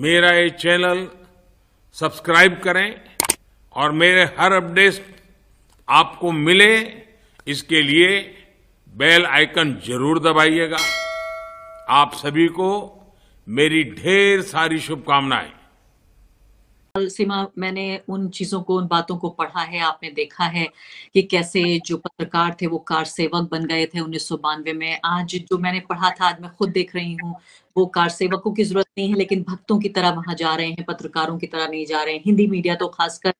मेरा ये channel subscribe करें और मेरे हर अपडेट आपको मिले इसके लिए बेल आइकन जरूर दबाइएगा आप सभी को मेरी ढेर सारी शुभकामनाएं सीमा मैंने उन चीजों को उन बातों को पढ़ा है आपने देखा है कि कैसे जो पत्रकार थे वो कार सेवक बन गए थे उन्नीस में आज जो मैंने पढ़ा था आज मैं खुद देख रही हूँ वो कार सेवकों की जरूरत नहीं है लेकिन भक्तों की तरह वहां जा रहे हैं पत्रकारों की तरह नहीं जा रहे हैं हिंदी मीडिया तो खासकर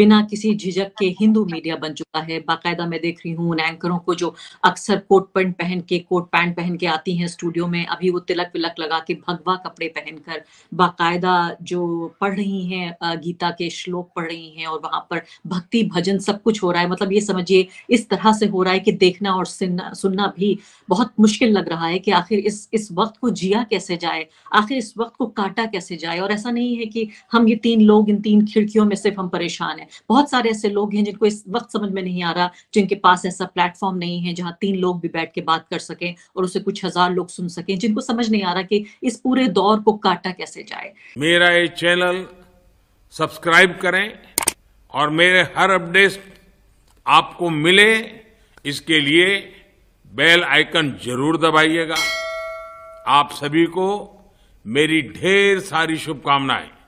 बिना किसी झिझक के हिंदू मीडिया बन चुका है बाकायदा मैं देख रही हूँ उन एंकरों को जो अक्सर कोट पैंट पहन के कोट पैंट पहन के आती हैं स्टूडियो में अभी वो तिलक विलक लगा के भगवा कपड़े पहनकर बाकायदा जो पढ़ रही हैं गीता के श्लोक पढ़ रही हैं और वहां पर भक्ति भजन सब कुछ हो रहा है मतलब ये समझिए इस तरह से हो रहा है कि देखना और सुनना भी बहुत मुश्किल लग रहा है कि आखिर इस इस वक्त को जिया कैसे जाए आखिर इस वक्त को काटा कैसे जाए और ऐसा नहीं है कि हम ये तीन लोग इन तीन खिड़कियों में सिर्फ हम परेशान हैं बहुत सारे ऐसे लोग हैं जिनको इस वक्त समझ में नहीं आ रहा जिनके पास ऐसा प्लेटफॉर्म नहीं है जहां तीन लोग भी बैठ के बात कर सकें और उसे कुछ हजार लोग सुन सकें जिनको समझ नहीं आ रहा कि इस पूरे दौर को काटा कैसे जाए मेरा ये चैनल सब्सक्राइब करें और मेरे हर अपडेट आपको मिले इसके लिए बेल आइकन जरूर दबाइएगा आप सभी को मेरी ढेर सारी शुभकामनाएं